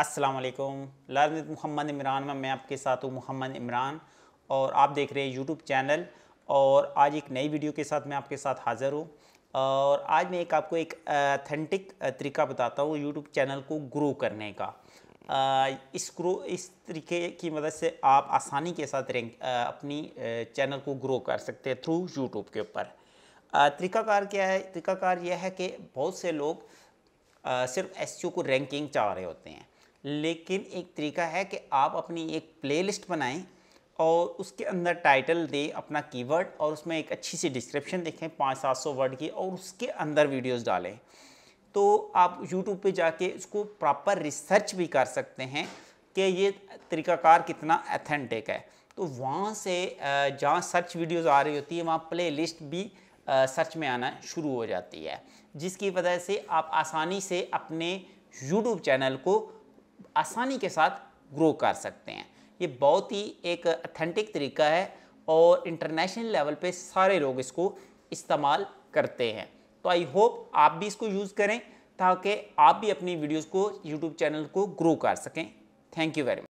अस्सलाम वालेकुम लाजमत मोहम्मद इमरान में मैं आपके साथ हूँ मोहम्मद इमरान और आप देख रहे हैं यूट्यूब चैनल और आज एक नई वीडियो के साथ मैं आपके साथ हाज़िर हूँ और आज मैं एक आपको एक अथेंटिक तरीका बताता हूँ यूट्यूब चैनल को ग्रो करने का इस ग्रो इस तरीके की मदद से आप आसानी के साथ रैंक अपनी चैनल को ग्रो कर सकते हैं थ्रू यूट्यूब के ऊपर तरीकाकार क्या है तरीकाकार यह है कि बहुत से लोग सिर्फ एस को रैंकिंग चाह रहे होते हैं लेकिन एक तरीका है कि आप अपनी एक प्लेलिस्ट बनाएं और उसके अंदर टाइटल दें अपना कीवर्ड और उसमें एक अच्छी सी डिस्क्रिप्शन देखें पाँच सात सौ वर्ड की और उसके अंदर वीडियोस डालें तो आप यूट्यूब पे जाके इसको प्रॉपर रिसर्च भी कर सकते हैं कि ये तरीकाकार कितना अथेंटिक है तो वहाँ से जहाँ सर्च वीडियोस आ रही होती है वहाँ प्ले लिस्ट भी सर्च में आना शुरू हो जाती है जिसकी वजह से आप आसानी से अपने यूट्यूब चैनल को आसानी के साथ ग्रो कर सकते हैं ये बहुत ही एक अथेंटिक तरीका है और इंटरनेशनल लेवल पे सारे लोग इसको इस्तेमाल करते हैं तो आई होप आप भी इसको यूज़ करें ताकि आप भी अपनी वीडियोस को यूट्यूब चैनल को ग्रो कर सकें थैंक यू वेरी मच